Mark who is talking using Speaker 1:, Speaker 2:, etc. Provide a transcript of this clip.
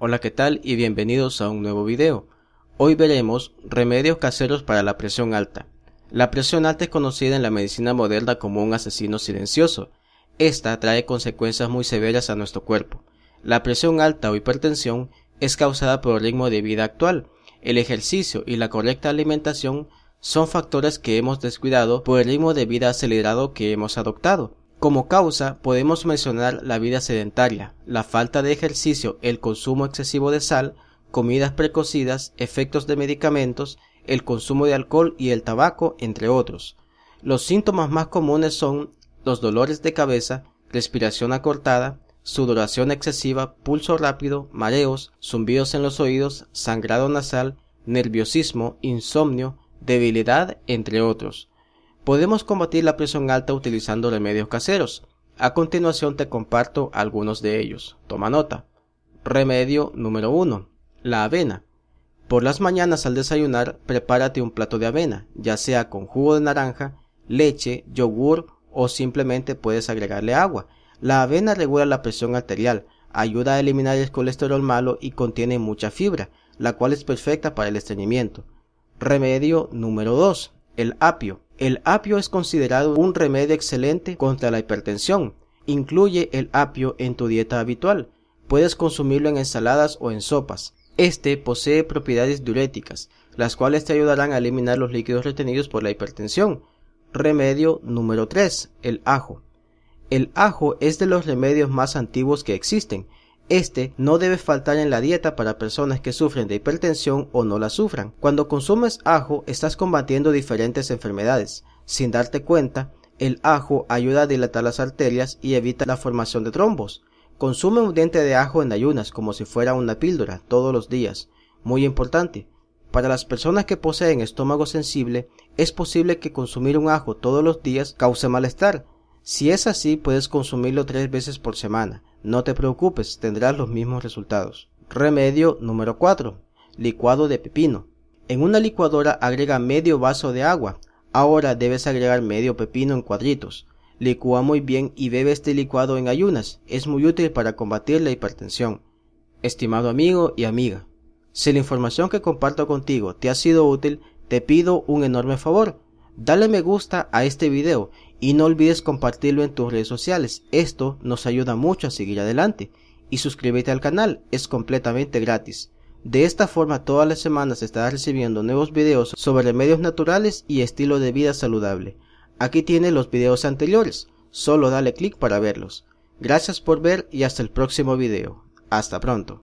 Speaker 1: Hola qué tal y bienvenidos a un nuevo video. Hoy veremos remedios caseros para la presión alta. La presión alta es conocida en la medicina moderna como un asesino silencioso. Esta trae consecuencias muy severas a nuestro cuerpo. La presión alta o hipertensión es causada por el ritmo de vida actual. El ejercicio y la correcta alimentación son factores que hemos descuidado por el ritmo de vida acelerado que hemos adoptado. Como causa podemos mencionar la vida sedentaria, la falta de ejercicio, el consumo excesivo de sal, comidas precocidas, efectos de medicamentos, el consumo de alcohol y el tabaco, entre otros. Los síntomas más comunes son los dolores de cabeza, respiración acortada, sudoración excesiva, pulso rápido, mareos, zumbidos en los oídos, sangrado nasal, nerviosismo, insomnio, debilidad, entre otros. Podemos combatir la presión alta utilizando remedios caseros. A continuación te comparto algunos de ellos. Toma nota. Remedio número 1. La avena. Por las mañanas al desayunar, prepárate un plato de avena, ya sea con jugo de naranja, leche, yogur o simplemente puedes agregarle agua. La avena regula la presión arterial, ayuda a eliminar el colesterol malo y contiene mucha fibra, la cual es perfecta para el estreñimiento. Remedio número 2. El apio. El apio es considerado un remedio excelente contra la hipertensión. Incluye el apio en tu dieta habitual. Puedes consumirlo en ensaladas o en sopas. Este posee propiedades diuréticas, las cuales te ayudarán a eliminar los líquidos retenidos por la hipertensión. Remedio número 3. El ajo. El ajo es de los remedios más antiguos que existen este no debe faltar en la dieta para personas que sufren de hipertensión o no la sufran. Cuando consumes ajo estás combatiendo diferentes enfermedades. Sin darte cuenta, el ajo ayuda a dilatar las arterias y evita la formación de trombos. Consume un diente de ajo en ayunas como si fuera una píldora todos los días. Muy importante, para las personas que poseen estómago sensible, es posible que consumir un ajo todos los días cause malestar. Si es así, puedes consumirlo tres veces por semana. No te preocupes, tendrás los mismos resultados. Remedio número 4. Licuado de pepino. En una licuadora agrega medio vaso de agua. Ahora debes agregar medio pepino en cuadritos. Licúa muy bien y bebe este licuado en ayunas. Es muy útil para combatir la hipertensión. Estimado amigo y amiga, si la información que comparto contigo te ha sido útil, te pido un enorme favor Dale me gusta a este video y no olvides compartirlo en tus redes sociales, esto nos ayuda mucho a seguir adelante y suscríbete al canal, es completamente gratis. De esta forma todas las semanas estarás recibiendo nuevos videos sobre remedios naturales y estilo de vida saludable. Aquí tienes los videos anteriores, solo dale clic para verlos. Gracias por ver y hasta el próximo video. Hasta pronto.